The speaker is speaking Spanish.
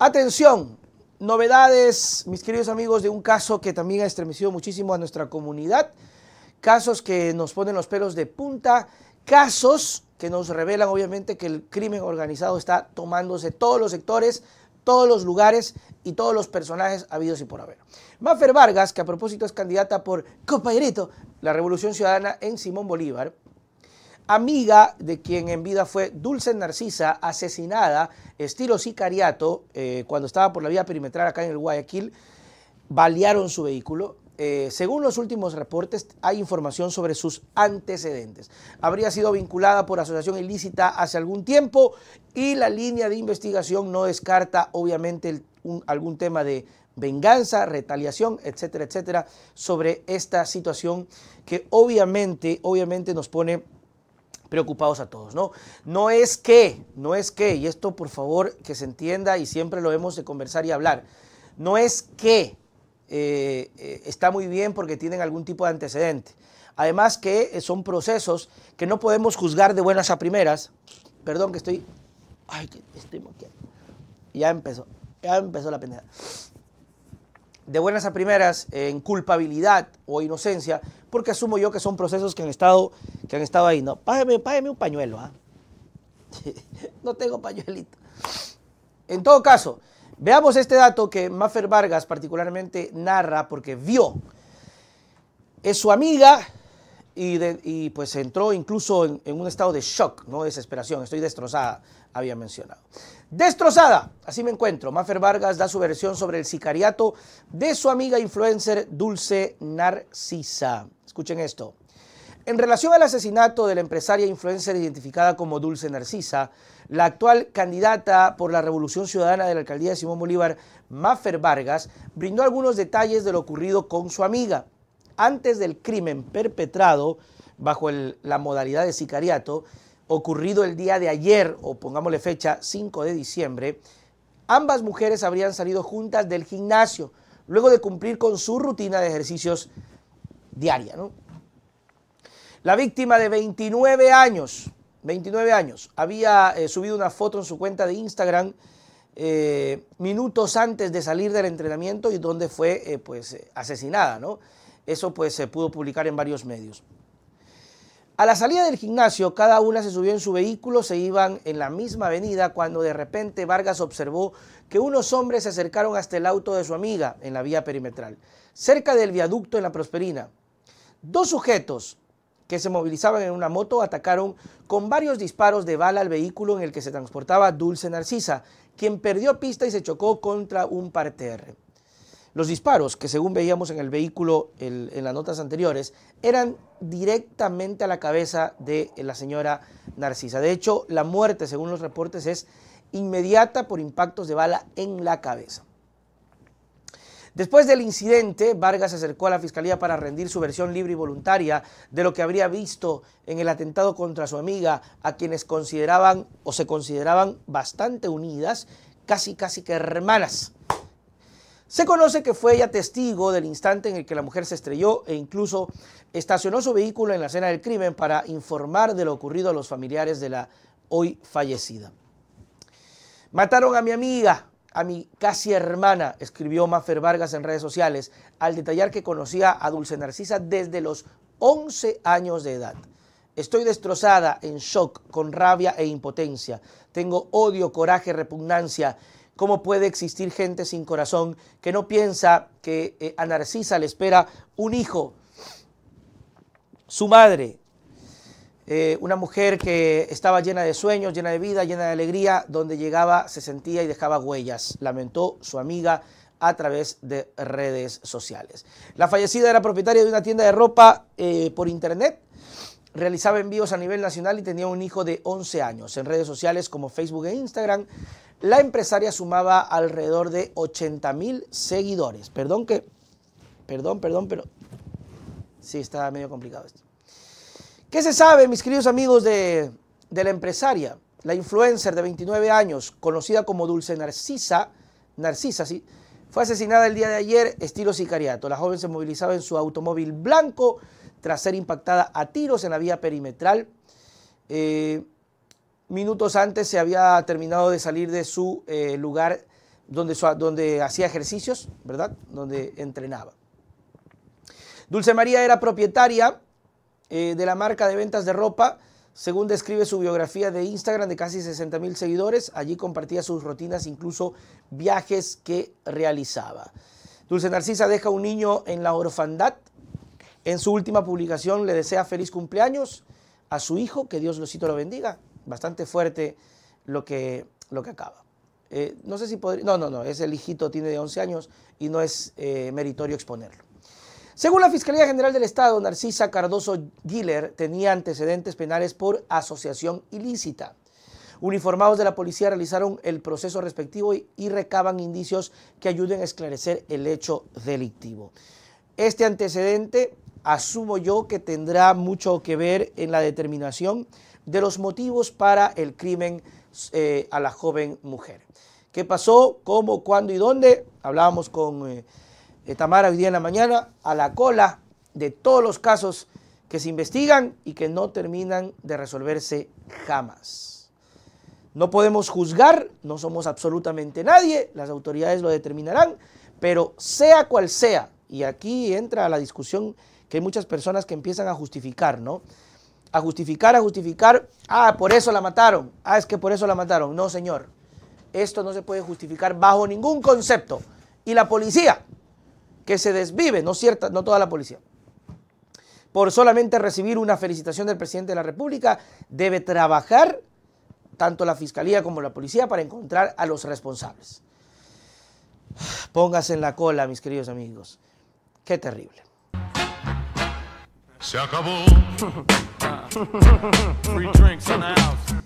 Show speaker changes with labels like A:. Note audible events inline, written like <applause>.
A: Atención, novedades, mis queridos amigos, de un caso que también ha estremecido muchísimo a nuestra comunidad, casos que nos ponen los pelos de punta, casos que nos revelan obviamente que el crimen organizado está tomándose todos los sectores, todos los lugares y todos los personajes habidos y por haber. Mafer Vargas, que a propósito es candidata por compañerito, la Revolución Ciudadana en Simón Bolívar, amiga de quien en vida fue Dulce Narcisa, asesinada, estilo sicariato, eh, cuando estaba por la vía perimetral acá en el Guayaquil, balearon su vehículo. Eh, según los últimos reportes, hay información sobre sus antecedentes. Habría sido vinculada por asociación ilícita hace algún tiempo y la línea de investigación no descarta, obviamente, algún tema de venganza, retaliación, etcétera, etcétera, sobre esta situación que obviamente, obviamente nos pone preocupados a todos, ¿no? No es que, no es que, y esto por favor que se entienda y siempre lo hemos de conversar y hablar, no es que eh, eh, está muy bien porque tienen algún tipo de antecedente. Además que eh, son procesos que no podemos juzgar de buenas a primeras. Perdón que estoy... Ay, que estoy moqueando. Ya empezó, ya empezó la pendeja de buenas a primeras en culpabilidad o inocencia, porque asumo yo que son procesos que han estado que han estado ahí, no, págame, un pañuelo, ¿ah? <laughs> no tengo pañuelito. En todo caso, veamos este dato que Maffer Vargas particularmente narra porque vio. Es su amiga y, pues entró incluso en, en, un estado de shock, no desesperación. Estoy destrozada, había mencionado. Destrozada, así me encuentro. Maffer Vargas da su versión sobre el sicariato de su amiga influencer Dulce Narcisa. Escuchen esto. En relación al asesinato de la empresaria influencer identificada como Dulce Narcisa, la actual candidata por la Revolución Ciudadana de la alcaldía de Simón Bolívar, Maffer Vargas, brindó algunos detalles de lo ocurrido con su amiga. Antes del crimen perpetrado bajo la modalidad de sicariato, ocurrido el día de ayer, o pongámosle fecha 5 de diciembre, ambas mujeres habrían salido juntas del gimnasio, luego de cumplir con su rutina de ejercicios diaria. ¿no? La víctima de 29 años, 29 años, había eh, subido una foto en su cuenta de Instagram eh, minutos antes de salir del entrenamiento y donde fue eh, pues, asesinada. ¿no? Eso pues, se pudo publicar en varios medios. A la salida del gimnasio, cada una se subió en su vehículo, se iban en la misma avenida cuando de repente Vargas observó que unos hombres se acercaron hasta el auto de su amiga en la vía perimetral, cerca del viaducto en la Prosperina. Dos sujetos que se movilizaban en una moto atacaron con varios disparos de bala al vehículo en el que se transportaba Dulce Narcisa, quien perdió pista y se chocó contra un parterre. Los disparos, que según veíamos en el vehículo en las notas anteriores, eran directamente a la cabeza de la señora Narcisa. De hecho, la muerte, según los reportes, es inmediata por impactos de bala en la cabeza. Después del incidente, Vargas se acercó a la fiscalía para rendir su versión libre y voluntaria de lo que habría visto en el atentado contra su amiga, a quienes consideraban o se consideraban bastante unidas, casi casi que hermanas. Se conoce que fue ella testigo del instante en el que la mujer se estrelló e incluso estacionó su vehículo en la escena del crimen para informar de lo ocurrido a los familiares de la hoy fallecida. Mataron a mi amiga, a mi casi hermana, escribió Mafer Vargas en redes sociales, al detallar que conocía a Dulce Narcisa desde los 11 años de edad. Estoy destrozada, en shock, con rabia e impotencia. Tengo odio, coraje, repugnancia. ¿Cómo puede existir gente sin corazón que no piensa que eh, a Narcisa le espera un hijo? Su madre, eh, una mujer que estaba llena de sueños, llena de vida, llena de alegría, donde llegaba se sentía y dejaba huellas, lamentó su amiga a través de redes sociales. La fallecida era propietaria de una tienda de ropa eh, por internet, realizaba envíos a nivel nacional y tenía un hijo de 11 años. En redes sociales como Facebook e Instagram, la empresaria sumaba alrededor de 80 mil seguidores. Perdón que... Perdón, perdón, pero... Sí, está medio complicado esto. ¿Qué se sabe, mis queridos amigos, de, la empresaria, la influencer de 29 años, conocida como Dulce Narcisa? Narcisa, sí. Fue asesinada el día de ayer, estilo sicariato. La joven se movilizaba en su automóvil blanco tras ser impactada a tiros en la vía perimetral. Eh, minutos antes se había terminado de salir de su eh, lugar donde, donde hacía ejercicios, ¿verdad? Donde entrenaba. Dulce María era propietaria eh, de la marca de ventas de ropa. Según describe su biografía de Instagram de casi 60 mil seguidores, allí compartía sus rutinas, incluso viajes que realizaba. Dulce Narcisa deja un niño en la orfandad. En su última publicación le desea feliz cumpleaños a su hijo, que Dios lo lo bendiga. Bastante fuerte lo que, lo que acaba. Eh, no sé si podría... No, no, no, es el hijito, tiene de 11 años y no es eh, meritorio exponerlo. Según la Fiscalía General del Estado, Narcisa Cardoso Giller tenía antecedentes penales por asociación ilícita. Uniformados de la policía realizaron el proceso respectivo y, recaban indicios que ayuden a esclarecer el hecho delictivo. Este antecedente asumo yo que tendrá mucho que ver en la determinación de los motivos para el crimen eh, a la joven mujer. ¿Qué pasó? ¿Cómo? ¿Cuándo y dónde? Hablábamos con... Eh, Tamara hoy día en la mañana, a la cola de todos los casos que se investigan y que no terminan de resolverse jamás. No podemos juzgar, no somos absolutamente nadie, las autoridades lo determinarán, pero sea cual sea, y aquí entra la discusión que hay muchas personas que empiezan a justificar, ¿no? A justificar, a justificar, ah, por eso la mataron, ah, es que por eso la mataron. No, señor, esto no se puede justificar bajo ningún concepto. Y la policía, que se desvive, no cierta, no toda la policía. Por solamente recibir una felicitación del presidente de la República, debe trabajar tanto la fiscalía como la policía para encontrar a los responsables. Póngase en la cola, mis queridos amigos. Qué terrible. Se acabó. <laughs>